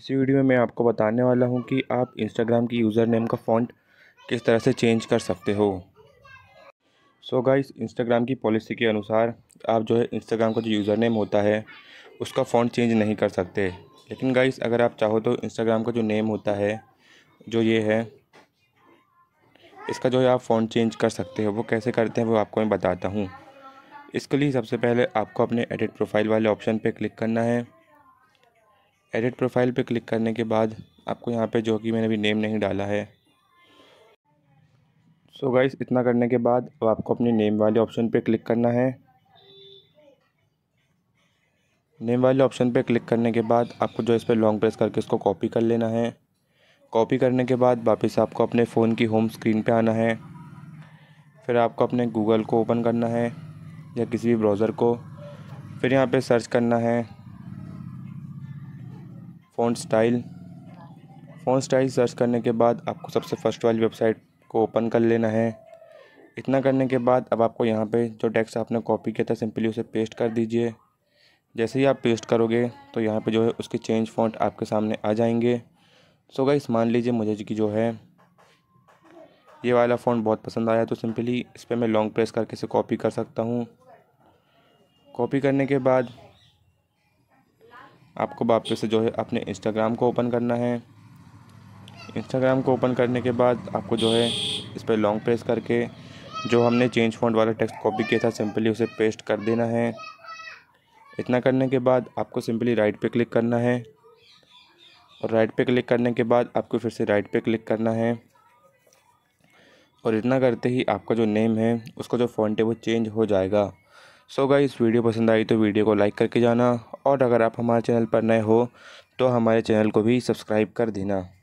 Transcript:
इसी वीडियो में मैं आपको बताने वाला हूं कि आप इंस्टाग्राम की यूज़र नेम का फ़ॉन्ट किस तरह से चेंज कर सकते हो सो so गाइस इंस्टाग्राम की पॉलिसी के अनुसार आप जो है इंस्टाग्राम का जो यूज़र नेम होता है उसका फ़ॉन्ट चेंज नहीं कर सकते लेकिन गाइस अगर आप चाहो तो इंस्टाग्राम का जो नेम होता है जो ये है इसका जो है आप फ़ॉन्ट चेंज कर सकते हो वो कैसे करते हैं वो आपको मैं बताता हूँ इसके लिए सबसे पहले आपको अपने एडिट प्रोफाइल वाले ऑप्शन पर क्लिक करना है एडिट प्रोफाइल पे क्लिक करने के बाद आपको यहाँ पे जो कि मैंने अभी नेम नहीं डाला है सो so गाइस इतना करने के बाद अब आपको अपने नेम वाले ऑप्शन पे क्लिक करना है नेम वाले ऑप्शन पे क्लिक करने के बाद आपको जो इस पर लॉन्ग प्रेस करके इसको कॉपी कर लेना है कॉपी करने के बाद वापस आपको अपने फ़ोन की होम स्क्रीन पे आना है फिर आपको अपने गूगल को ओपन करना है या किसी भी ब्राउज़र को फिर यहाँ पे सर्च करना है font style font style search करने के बाद आपको सबसे फ़र्स्ट वाली वेबसाइट को ओपन कर लेना है इतना करने के बाद अब आपको यहाँ पे जो टैक्स आपने कॉपी किया था सिंपली उसे पेस्ट कर दीजिए जैसे ही आप पेस्ट करोगे तो यहाँ पे जो है उसके चेंज फॉन्ट आपके सामने आ जाएंगे सो गाइस मान लीजिए मुझे कि जो है ये वाला फ़ॉन्ट बहुत पसंद आया तो सिंपली इस पर मैं लॉन्ग प्रेस करके इसे कॉपी कर सकता हूँ कॉपी करने के बाद आपको वापस से जो है अपने इंस्टाग्राम को ओपन करना है इंस्टाग्राम को ओपन करने के बाद आपको जो है इस पर लॉन्ग प्रेस करके जो हमने चेंज फॉन्ट वाला टेक्स्ट कॉपी किया था सिंपली उसे पेस्ट कर देना है इतना करने के बाद आपको सिंपली राइट पे क्लिक करना है और राइट पे क्लिक करने के बाद आपको फिर से राइट पे क्लिक करना है और इतना करते ही आपका जो नेम है उसका जो फ़ॉन्ट है वो चेंज हो जाएगा सो so गाइस वीडियो पसंद आई तो वीडियो को लाइक करके जाना और अगर आप हमारे चैनल पर नए हो तो हमारे चैनल को भी सब्सक्राइब कर देना